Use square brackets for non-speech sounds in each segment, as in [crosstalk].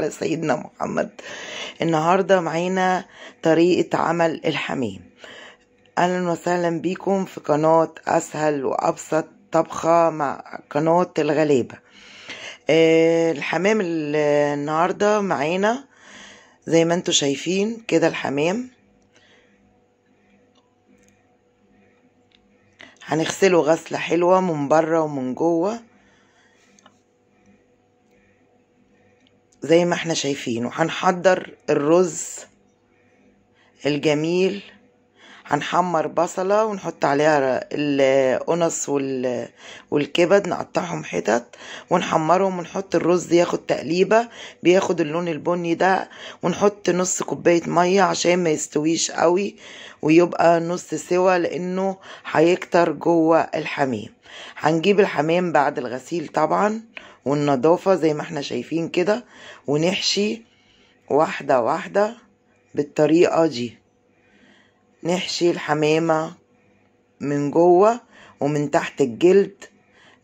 على سيدنا محمد النهارده معانا طريقه عمل الحمام اهلا وسهلا بيكم في قناه اسهل وابسط طبخه مع قناه الغلابه آه، الحمام النهارده معانا زي ما انتم شايفين كده الحمام هنغسله غسله حلوه من بره ومن جوه زي ما احنا شايفين وهنحضر الرز الجميل هنحمر بصلة ونحط عليها القنص والكبد نقطعهم حتت ونحمرهم ونحط الرز ياخد تقليبة بياخد اللون البني ده ونحط نص كوباية مية عشان ما يستويش قوي ويبقى نص سوا لانه هيكتر جوه الحمام هنجيب الحمام بعد الغسيل طبعا والنظافة زي ما احنا شايفين كده ونحشي واحدة واحدة بالطريقة دي نحشي الحمامة من جوه ومن تحت الجلد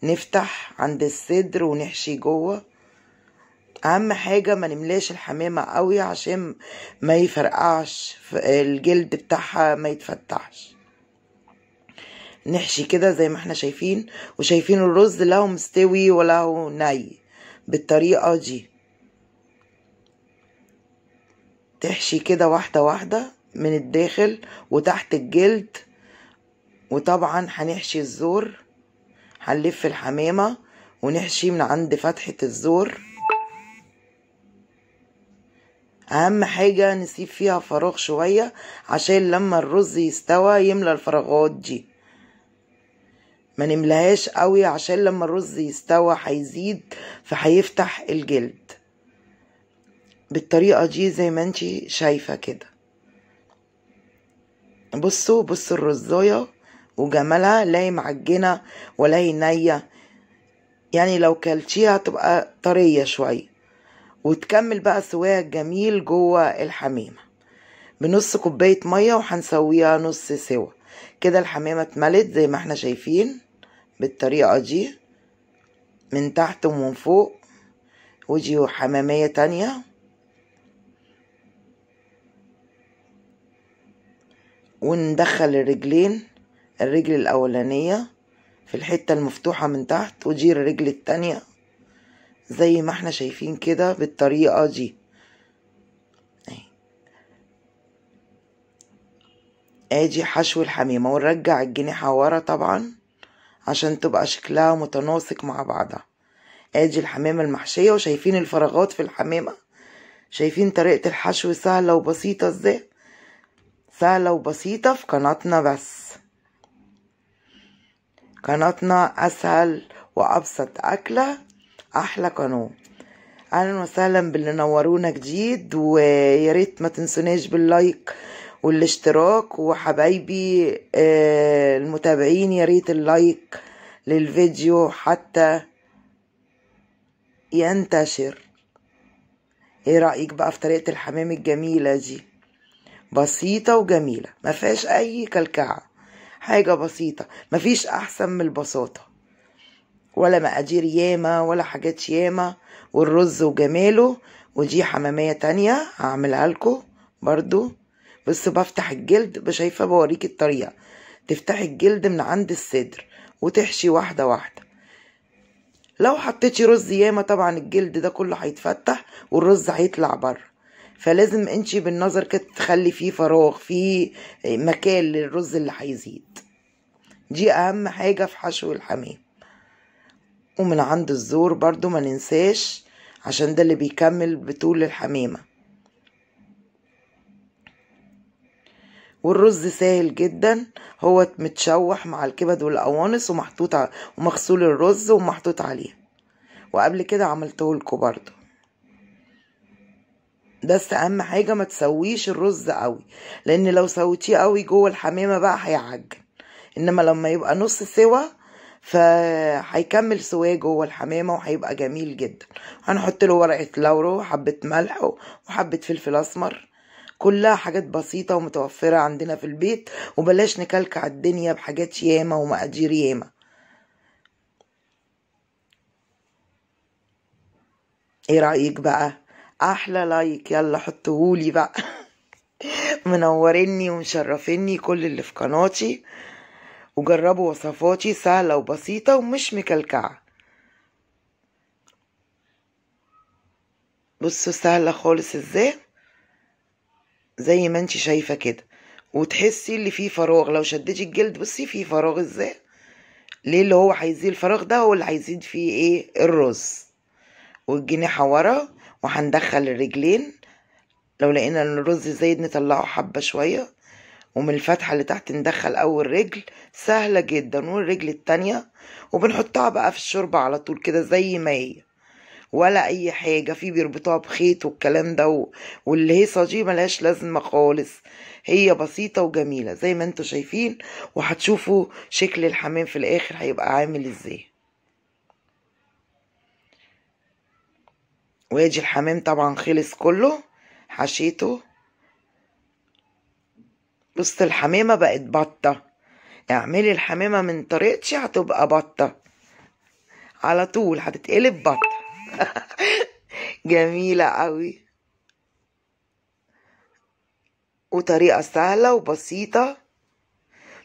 نفتح عند الصدر ونحشي جوه اهم حاجة ما نملاش الحمامة قوي عشان ما يفرقعش الجلد بتاعها ما يتفتحش نحشي كده زي ما احنا شايفين وشايفين الرز لا هو مستوي ولا هو ني بالطريقة دي تحشي كده واحدة واحدة من الداخل وتحت الجلد وطبعا هنحشي الزور هنلف الحمامة ونحشي من عند فتحة الزور اهم حاجة نسيب فيها فراغ شوية عشان لما الرز يستوى يملى الفراغات دي ما نملهاش قوي عشان لما الرز يستوى هيزيد فهيفتح الجلد بالطريقة دي زي ما انتي شايفة كده بصوا بصوا الرزاية وجمالها لا معجنة ولا نية يعني لو كلتيها تبقى طرية شوية وتكمل بقى سواها الجميل جوه الحميمة بنص كوباية مية وهنسويها نص سوا كده الحمامة اتملت زي ما احنا شايفين بالطريقة دي من تحت ومن فوق ودي حمامية تانية وندخل الرجلين الرجل الأولانية في الحتة المفتوحة من تحت ودي الرجل التانية زي ما احنا شايفين كده بالطريقة دي ادي حشو الحميمة ونرجع الجنيحة ورا طبعا عشان تبقى شكلها متناسق مع بعضها ادي الحمامة المحشية وشايفين الفراغات في الحمامة شايفين طريقة الحشو سهلة وبسيطة ازاي سهلة وبسيطة في قناتنا بس قناتنا اسهل وابسط اكلة احلى قناة اهلا وسهلا باللي نورونا جديد ريت ما تنسوناش باللايك والاشتراك وحبايبي آه، المتابعين ياريت اللايك للفيديو حتى ينتشر ايه رأيك بقى في طريقة الحمام الجميلة دي بسيطة وجميلة مفيهاش اي كلكعة حاجة بسيطة مفيش احسن من البساطة ولا مقادير ياما ولا حاجات ياما والرز وجماله ودي حمامية تانية هعملها لكم برضو بس بفتح الجلد بشايفة بوريك الطريقة تفتحي الجلد من عند الصدر وتحشي واحدة واحدة لو حطيتي رز ياما طبعا الجلد ده كله هيتفتح والرز هيطلع بره فلازم انتي بالنظر كده تخلي فيه فراغ فيه مكان للرز اللي هيزيد دي اهم حاجة في حشو الحمام ومن عند الزور برضو ما ننساش عشان ده اللي بيكمل بطول الحمامه والرز سهل جدا هو متشوح مع الكبد والقوانص ومحطوط ومغسول الرز ومحطوط عليه وقبل كده عملته لكم برضه بس اهم حاجه ما تسويش الرز قوي لان لو سويتيه قوي جوه الحمامه بقى هيعجن انما لما يبقى نص سوا فهيكمل سواه جوه الحمامه وهيبقى جميل جدا هنحط له ورقه لورو وحبه ملح وحبه فلفل اسمر كلها حاجات بسيطة ومتوفرة عندنا في البيت وبلاش نكلكع الدنيا بحاجات ياما ومقادير ياما ايه رأيك بقى احلى لايك يلا حطهولي بقى [laughs] منورني ومشرفني كل اللي في قناتي وجربوا وصفاتي سهلة وبسيطة ومش مكلكعة بصوا سهلة خالص ازاي زي ما انت شايفه كده وتحسي اللي فيه فراغ لو شدتي الجلد بصي فيه فراغ ازاي ليه اللي هو هيزيد الفراغ ده هو اللي هيزيد فيه ايه الرز والجناحه ورا وهندخل الرجلين لو لقينا ان الرز زايد نطلعه حبه شويه ومن الفتحه اللي تحت ندخل اول رجل سهله جدا والرجل التانية وبنحطها بقى في الشوربه على طول كده زي ما هي ولا اي حاجه في بيربطوها بخيط والكلام ده والهيصه دي ملهاش لازمه خالص هي بسيطه وجميله زي ما انتوا شايفين وهتشوفوا شكل الحمام في الاخر هيبقى عامل ازاي واجي الحمام طبعا خلص كله حشيته بص الحمامه بقت بطه اعملي الحمامه من طريقتي هتبقى بطه على طول هتتقلب بطه [laughs] جميلة قوي وطريقة سهلة وبسيطة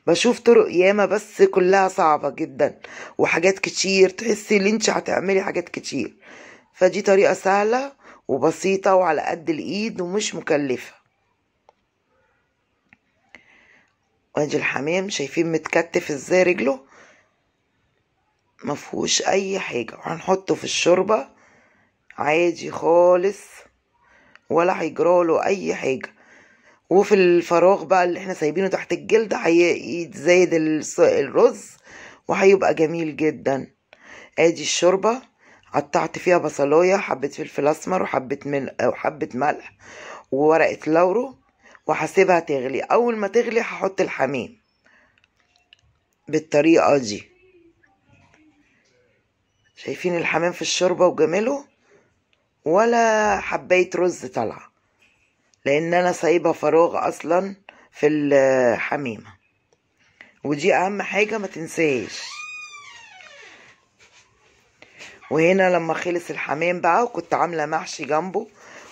بشوف طرق ياما بس كلها صعبة جدا وحاجات كتير تحسي ان انت هتعملي حاجات كتير فدي طريقة سهلة وبسيطة وعلى قد الايد ومش مكلفة وادي الحمام شايفين متكتف ازاي رجله مفهوش اي حاجة وهنحطه في الشوربة عادي خالص ولا هيجراله اي حاجة وفي الفراغ بقى اللي احنا سايبينه تحت الجلد هيتزايد الرز وهيبقى جميل جدا ادي الشوربة قطعت فيها بصلاية حبة فلفل اسمر وحبة ملح وحبة ملح وورقة لورو وهسيبها تغلي اول ما تغلي هحط الحمام بالطريقة دي شايفين الحمام في الشوربة وجماله ولا حباية رز طالعة لان انا سايبة فراغ اصلا في الحميمة ودي اهم حاجة ما تنساهاش وهنا لما خلص الحمام بقى وكنت عاملة محشي جنبه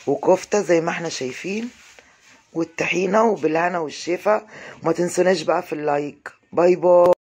وكفتة زي ما احنا شايفين والطحينة وبالهنا والشفا ما تنسوناش بقى في اللايك باي باي